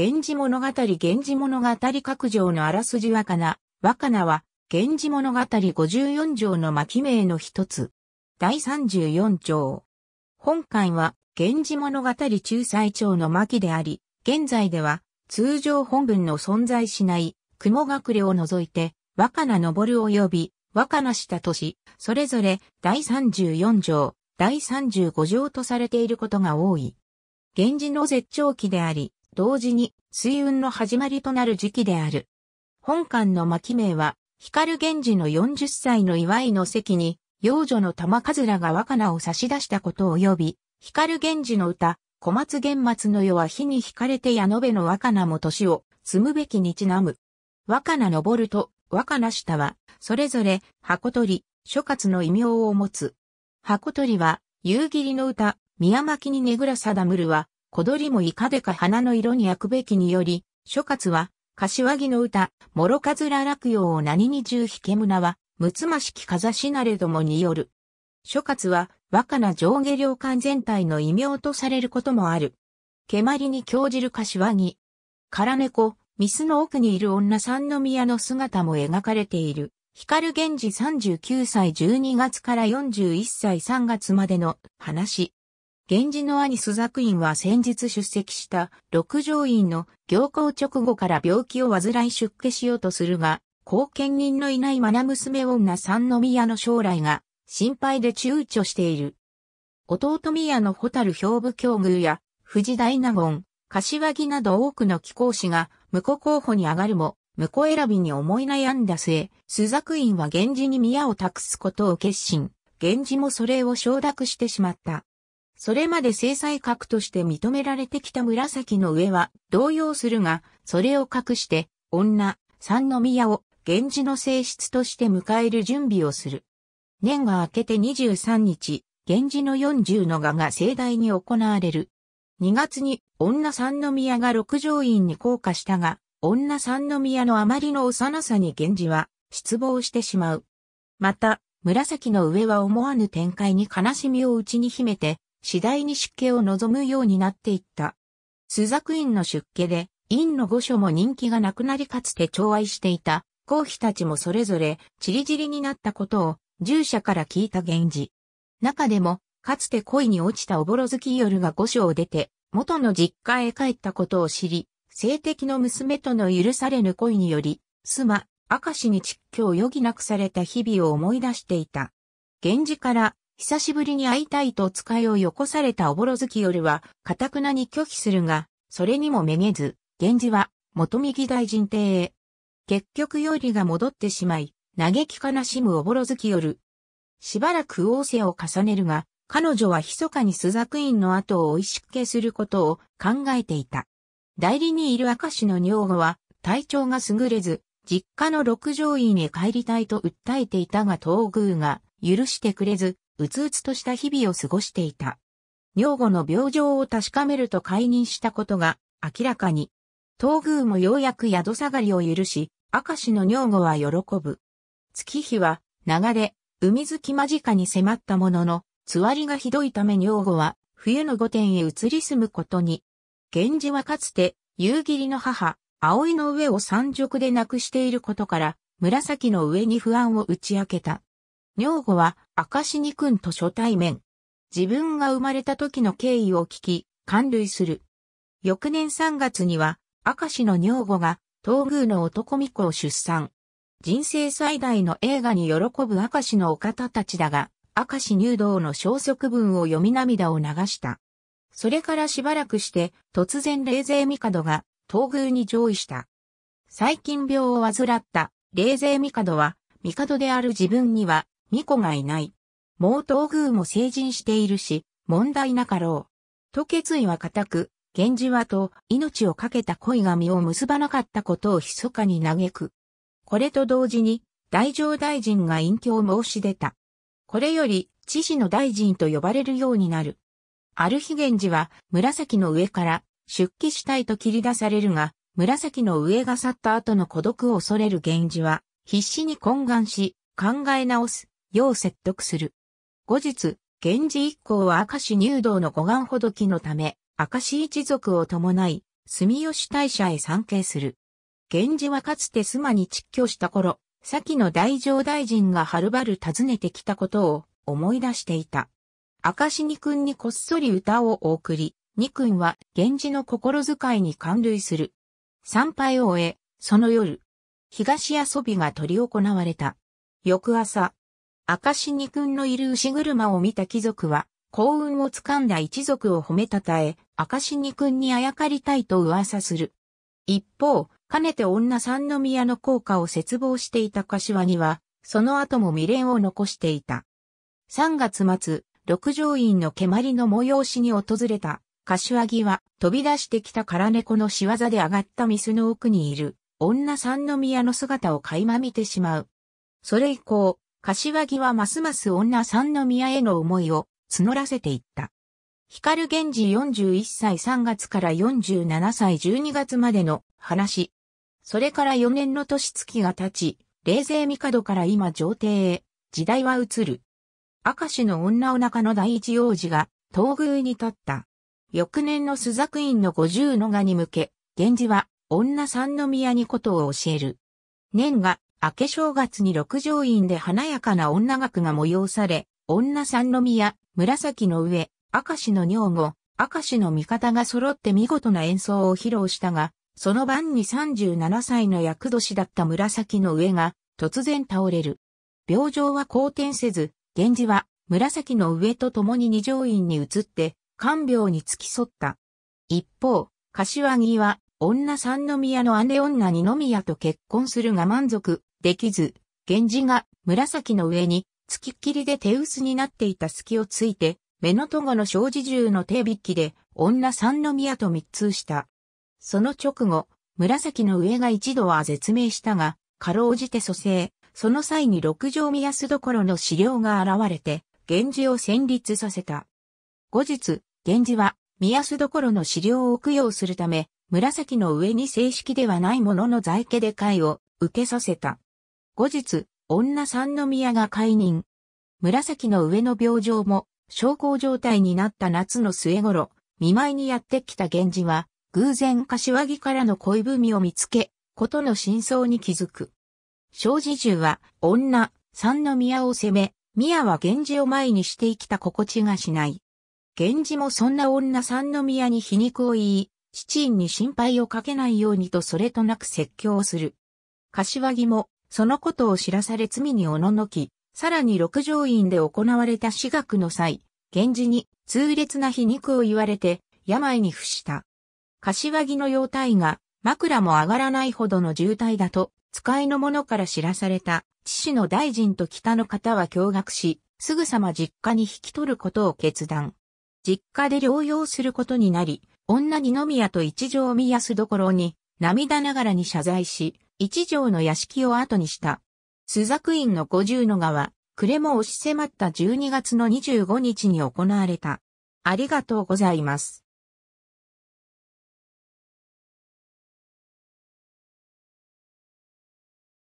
源氏物語源氏物語各条のあらすじ若菜、若菜は、源氏物語54条の巻名の一つ。第34条。本館は、源氏物語中最長の巻であり、現在では、通常本文の存在しない、雲隠れを除いて、若菜昇及び、若菜した都市、それぞれ、第34条、第35条とされていることが多い。源氏の絶頂期であり、同時に水運の始まりとなる時期である。本館の巻名は、光源氏の40歳の祝いの席に、幼女の玉かずらが若菜を差し出したことを及び、光源氏の歌、小松玄末の世は火に惹かれて矢野部の若菜も年を積むべきにちなむ。若菜登ると若菜下は、それぞれ箱取、諸葛の異名を持つ。箱取は、夕霧の歌、宮巻にねぐらさだむるは、小鳥もいかでか花の色に焼くべきにより、諸葛は、柏木の歌、諸葛ら落葉を何に十引けなは、むつましきかざしなれどもによる。諸葛は、若な上下両官全体の異名とされることもある。蹴鞠に興じる柏木。空猫、ミスの奥にいる女三宮の姿も描かれている。光源氏39歳12月から41歳3月までの話。源氏の兄朱雀院は先日出席した六条院の行幸直後から病気を患い出家しようとするが、後見人のいない愛娘女三宮の将来が心配で躊躇している。弟宮の蛍兵部境遇や藤大納言、柏木など多くの貴公子が婿候補に上がるも、婿選びに思い悩んだ末、朱雀院は源氏に宮を託すことを決心、源氏もそれを承諾してしまった。それまで制裁核として認められてきた紫の上は動揺するが、それを隠して、女、三宮を源氏の性質として迎える準備をする。年が明けて23日、源氏の40の画が盛大に行われる。2月に女三宮が六条院に降下したが、女三宮のあまりの幼さに源氏は失望してしまう。また、紫の上は思わぬ展開に悲しみを内に秘めて、次第に出家を望むようになっていった。朱雀院の出家で、院の御所も人気がなくなりかつて寵愛していた、皇妃たちもそれぞれ、ちり散りになったことを、従者から聞いた源氏。中でも、かつて恋に落ちたおぼろ月夜が御所を出て、元の実家へ帰ったことを知り、性的の娘との許されぬ恋により、妻、明石に蟄居を余儀なくされた日々を思い出していた。源氏から久しぶりに会いたいと使いをよこされたおぼろ月夜は、かたくなに拒否するが、それにもめげず、源氏は、元右大臣邸へ。結局よりが戻ってしまい、嘆き悲しむおぼろ月夜。しばらく王政を重ねるが、彼女は密かに朱雀院の後を追いくけすることを考えていた。代理にいる明石の女房は、体調が優れず、実家の六条院へ帰りたいと訴えていたが東宮が許してくれず、うつうつとした日々を過ごしていた。女房の病状を確かめると解任したことが明らかに。東宮もようやく宿下がりを許し、明石の女房は喜ぶ。月日は流れ、海月間近に迫ったものの、つわりがひどいため女房は冬の御殿へ移り住むことに。源氏はかつて夕霧の母、葵の上を山直で亡くしていることから、紫の上に不安を打ち明けた。女吾は明石に君と初対面。自分が生まれた時の経緯を聞き、感類する。翌年3月には、明石の女吾が東宮の男巫女を出産。人生最大の映画に喜ぶ明石のお方たちだが、明石入道の消息文を読み涙を流した。それからしばらくして、突然冷勢帝が東宮に上位した。最近病を患った霊勢帝は、帝である自分には巫女がいない。毛東宮も成人しているし、問題なかろう。と決意は固く、源氏はと命を懸けた恋神を結ばなかったことを密かに嘆く。これと同時に、大乗大臣が隠居を申し出た。これより、知事の大臣と呼ばれるようになる。ある日源氏は、紫の上から出家したいと切り出されるが、紫の上が去った後の孤独を恐れる源氏は、必死に懇願し、考え直す。要説得する。後日、源氏一行は明石入道の護岸ほどきのため、明石一族を伴い、住吉大社へ参詣する。源氏はかつて須磨に蟄居した頃、先の大乗大臣がはるばる訪ねてきたことを思い出していた。明石二君にこっそり歌をお送り、二君は源氏の心遣いに感類する。参拝を終え、その夜、東遊びが取り行われた。翌朝、明石二君のいる牛車を見た貴族は、幸運をつかんだ一族を褒めたたえ、明石二君にあやかりたいと噂する。一方、かねて女三宮の効果を絶望していた柏には、その後も未練を残していた。3月末、六条院の蹴鞠の催しに訪れた、柏木は飛び出してきた空猫の仕業で上がったミスの奥にいる、女三宮の姿を垣間見てしまう。それ以降、柏木はますます女三宮への思いを募らせていった。光源氏41歳3月から47歳12月までの話。それから4年の年月が経ち、冷静帝から今上帝へ、時代は移る。明石の女お腹の第一王子が、東宮に立った。翌年の朱雀院の五十の賀に向け、源氏は、女三宮にことを教える。年が、明け正月に六条院で華やかな女学が催され、女三宮、紫の上、明石の女後、明石の味方が揃って見事な演奏を披露したが、その晩に37歳の役年だった紫の上が、突然倒れる。病状は好転せず、源氏は、紫の上と共に二条院に移って、看病に付き添った。一方、柏木は、女三宮の姉女二宮と結婚するが満足できず、源氏が紫の上に、付きっきりで手薄になっていた隙をついて、目の戸後の小児銃の手引きで、女三宮と密通した。その直後、紫の上が一度は絶命したが、かろうじて蘇生、その際に六条宮須どころの資料が現れて、源氏を戦立させた。後日、源氏は、宮須どころの資料を供養するため、紫の上に正式ではないものの在家で会を受けさせた。後日、女三宮が解任。紫の上の病状も、小康状態になった夏の末頃、見舞いにやってきた源氏は、偶然柏木からの恋文を見つけ、ことの真相に気づく。正児中は、女、三宮を責め、宮は源氏を前にして生きた心地がしない。源氏もそんな女三宮に皮肉を言い、七院に心配をかけないようにとそれとなく説教をする。柏木もそのことを知らされ罪におののき、さらに六条院で行われた私学の際、源氏に痛烈な皮肉を言われて、病に伏した。柏木の容体が枕も上がらないほどの渋滞だと、使いの者から知らされた、父の大臣と北の方は驚愕し、すぐさま実家に引き取ることを決断。実家で療養することになり、女二宮と一条宮すどころに、涙ながらに謝罪し、一条の屋敷を後にした。須作院の五十の川、暮れも押し迫った12月の25日に行われた。ありがとうございます。